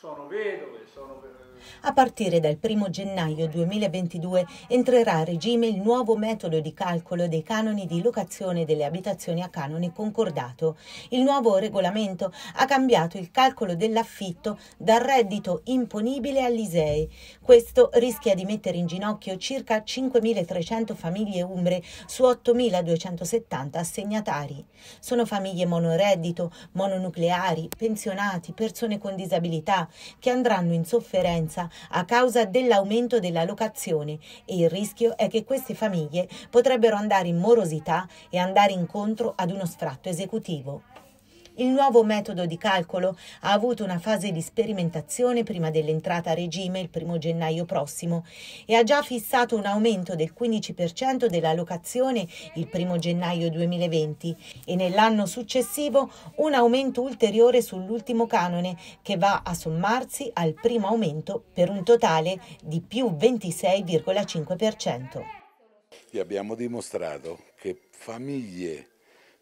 sono vedove, sono... Eh, a partire dal 1 gennaio 2022 entrerà a regime il nuovo metodo di calcolo dei canoni di locazione delle abitazioni a canone concordato. Il nuovo regolamento ha cambiato il calcolo dell'affitto dal reddito imponibile all'ISEE. Questo rischia di mettere in ginocchio circa 5.300 famiglie umbre su 8.270 assegnatari. Sono famiglie monoreddito, mononucleari, pensionati, persone con disabilità, che andranno in sofferenza a causa dell'aumento della locazione e il rischio è che queste famiglie potrebbero andare in morosità e andare incontro ad uno sfratto esecutivo. Il nuovo metodo di calcolo ha avuto una fase di sperimentazione prima dell'entrata a regime il 1 gennaio prossimo e ha già fissato un aumento del 15% della locazione il 1 gennaio 2020 e nell'anno successivo un aumento ulteriore sull'ultimo canone che va a sommarsi al primo aumento per un totale di più 26,5%. Vi abbiamo dimostrato che famiglie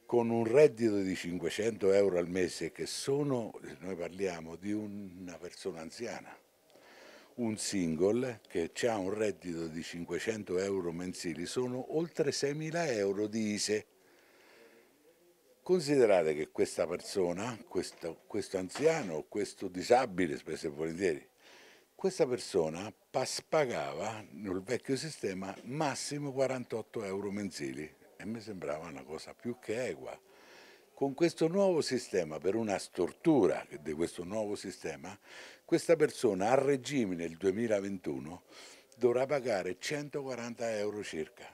con un reddito di 500 euro al mese che sono, noi parliamo di una persona anziana, un single che ha un reddito di 500 euro mensili sono oltre 6.000 euro di ISE. Considerate che questa persona, questo, questo anziano, questo disabile spesso e volentieri, questa persona pagava nel vecchio sistema massimo 48 euro mensili mi sembrava una cosa più che equa. Con questo nuovo sistema, per una stortura di questo nuovo sistema, questa persona a regime nel 2021 dovrà pagare 140 euro circa.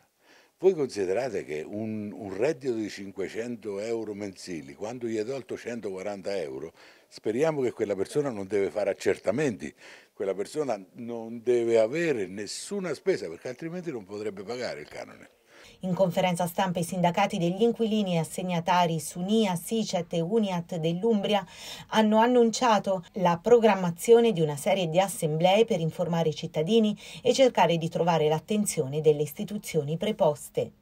Voi considerate che un, un, reddito di 500 euro mensili, quando gli è tolto 140 euro, speriamo che quella persona non deve fare accertamenti, quella persona non deve avere nessuna spesa, perché altrimenti non potrebbe pagare il canone. In conferenza stampa i sindacati degli inquilini e assegnatari Sunia, Sicet e Uniat dell'Umbria hanno annunciato la programmazione di una serie di assemblee per informare i cittadini e cercare di trovare l'attenzione delle istituzioni preposte.